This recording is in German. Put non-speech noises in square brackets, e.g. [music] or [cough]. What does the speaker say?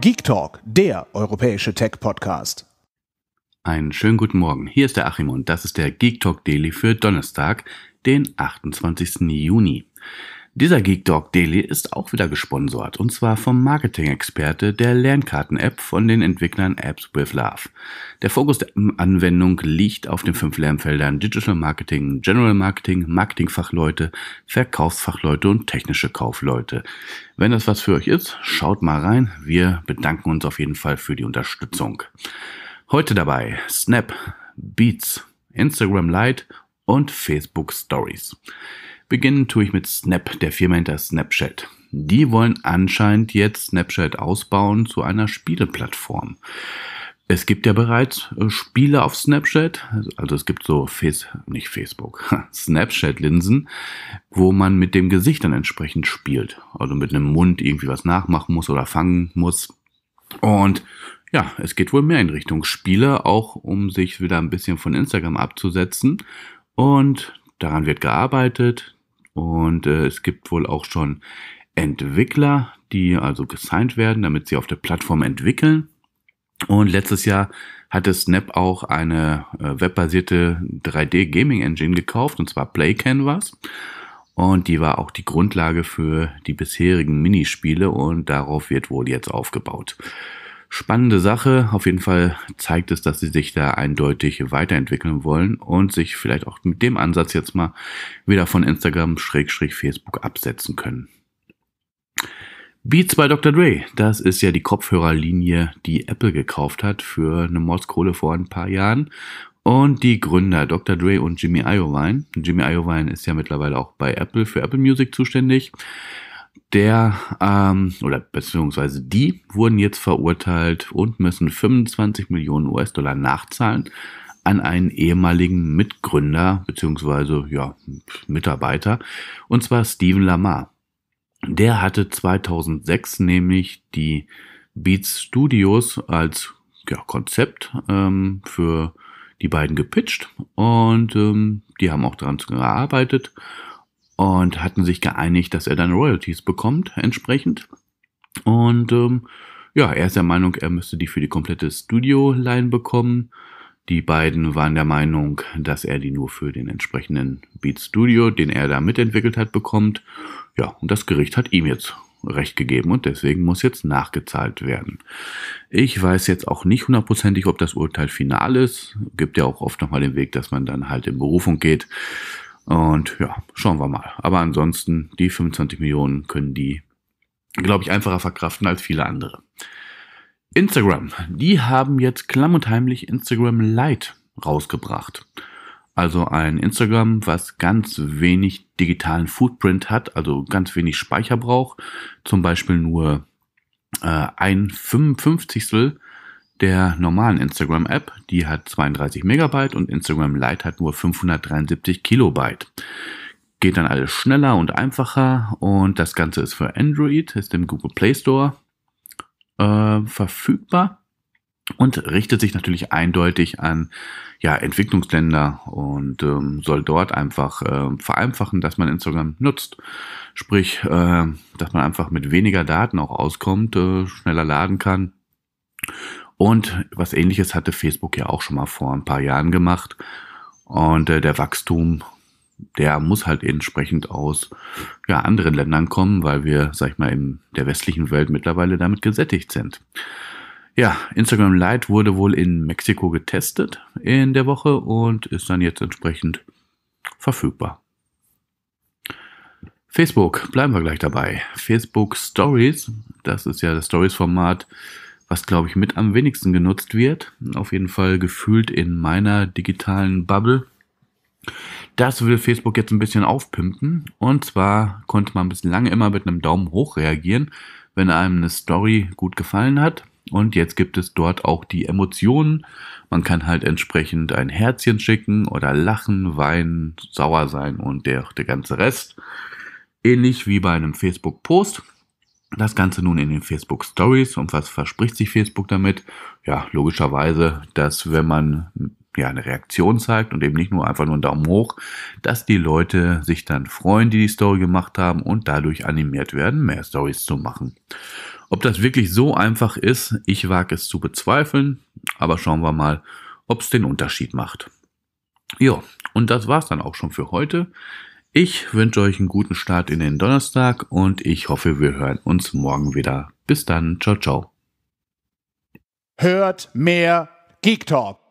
Geek Talk, der europäische Tech-Podcast. Einen schönen guten Morgen. Hier ist der Achim und das ist der Geek Talk Daily für Donnerstag, den 28. Juni. Dieser Geek Dog Daily ist auch wieder gesponsert und zwar vom Marketing-Experte der Lernkarten-App von den Entwicklern Apps with Love. Der Fokus der Anwendung liegt auf den fünf Lernfeldern Digital Marketing, General Marketing, Marketingfachleute, Verkaufsfachleute und technische Kaufleute. Wenn das was für euch ist, schaut mal rein. Wir bedanken uns auf jeden Fall für die Unterstützung. Heute dabei Snap, Beats, Instagram Lite und Facebook Stories. Beginnen tue ich mit Snap, der Firma hinter Snapchat. Die wollen anscheinend jetzt Snapchat ausbauen zu einer Spieleplattform. Es gibt ja bereits äh, Spiele auf Snapchat, also es gibt so Face, nicht Facebook, [laughs] Snapchat-Linsen, wo man mit dem Gesicht dann entsprechend spielt. Also mit einem Mund irgendwie was nachmachen muss oder fangen muss. Und ja, es geht wohl mehr in Richtung Spiele, auch um sich wieder ein bisschen von Instagram abzusetzen. Und daran wird gearbeitet und äh, es gibt wohl auch schon Entwickler, die also gesigned werden, damit sie auf der Plattform entwickeln. Und letztes Jahr hatte Snap auch eine äh, webbasierte 3D Gaming Engine gekauft, und zwar Play Canvas. Und die war auch die Grundlage für die bisherigen Minispiele und darauf wird wohl jetzt aufgebaut spannende Sache. Auf jeden Fall zeigt es, dass sie sich da eindeutig weiterentwickeln wollen und sich vielleicht auch mit dem Ansatz jetzt mal wieder von Instagram-Facebook absetzen können. Beats bei Dr. Dre, das ist ja die Kopfhörerlinie, die Apple gekauft hat für eine Mordskohle vor ein paar Jahren. Und die Gründer Dr. Dre und Jimmy Iovine. Jimmy Iovine ist ja mittlerweile auch bei Apple für Apple Music zuständig. Der ähm, oder beziehungsweise die wurden jetzt verurteilt und müssen 25 Millionen US-Dollar nachzahlen an einen ehemaligen Mitgründer beziehungsweise ja, Mitarbeiter und zwar Steven Lamar. Der hatte 2006 nämlich die Beats Studios als ja, Konzept ähm, für die beiden gepitcht und ähm, die haben auch daran gearbeitet und hatten sich geeinigt, dass er dann Royalties bekommt entsprechend. Und ähm, ja, er ist der Meinung, er müsste die für die komplette Studio-Line bekommen. Die beiden waren der Meinung, dass er die nur für den entsprechenden Beat Studio, den er da mitentwickelt hat, bekommt. Ja, und das Gericht hat ihm jetzt recht gegeben und deswegen muss jetzt nachgezahlt werden. Ich weiß jetzt auch nicht hundertprozentig, ob das Urteil final ist. Gibt ja auch oft nochmal den Weg, dass man dann halt in Berufung geht. Und ja, schauen wir mal. Aber ansonsten, die 25 Millionen können die, glaube ich, einfacher verkraften als viele andere. Instagram, die haben jetzt klamm und heimlich Instagram Lite rausgebracht. Also ein Instagram, was ganz wenig digitalen Footprint hat, also ganz wenig Speicher braucht, zum Beispiel nur äh, ein 55 der normalen Instagram-App. Die hat 32 Megabyte und Instagram Lite hat nur 573 Kilobyte. Geht dann alles schneller und einfacher und das Ganze ist für Android, ist im Google Play Store äh, verfügbar und richtet sich natürlich eindeutig an ja, Entwicklungsländer und ähm, soll dort einfach äh, vereinfachen, dass man Instagram nutzt. Sprich, äh, dass man einfach mit weniger Daten auch auskommt, äh, schneller laden kann und was ähnliches hatte Facebook ja auch schon mal vor ein paar Jahren gemacht. Und äh, der Wachstum, der muss halt entsprechend aus ja, anderen Ländern kommen, weil wir, sag ich mal, in der westlichen Welt mittlerweile damit gesättigt sind. Ja, Instagram Lite wurde wohl in Mexiko getestet in der Woche und ist dann jetzt entsprechend verfügbar. Facebook, bleiben wir gleich dabei. Facebook Stories, das ist ja das Stories-Format, was glaube ich mit am wenigsten genutzt wird, auf jeden Fall gefühlt in meiner digitalen Bubble. Das will Facebook jetzt ein bisschen aufpimpen. Und zwar konnte man bislang immer mit einem Daumen hoch reagieren, wenn einem eine Story gut gefallen hat. Und jetzt gibt es dort auch die Emotionen. Man kann halt entsprechend ein Herzchen schicken oder lachen, weinen, sauer sein und der, der ganze Rest. Ähnlich wie bei einem Facebook-Post. Das Ganze nun in den Facebook Stories. Und was verspricht sich Facebook damit? Ja, logischerweise, dass wenn man ja eine Reaktion zeigt und eben nicht nur einfach nur einen Daumen hoch, dass die Leute sich dann freuen, die die Story gemacht haben und dadurch animiert werden, mehr Stories zu machen. Ob das wirklich so einfach ist, ich wage es zu bezweifeln, aber schauen wir mal, ob es den Unterschied macht. Ja, und das war's dann auch schon für heute. Ich wünsche euch einen guten Start in den Donnerstag und ich hoffe, wir hören uns morgen wieder. Bis dann, ciao, ciao. Hört mehr Geek Talk.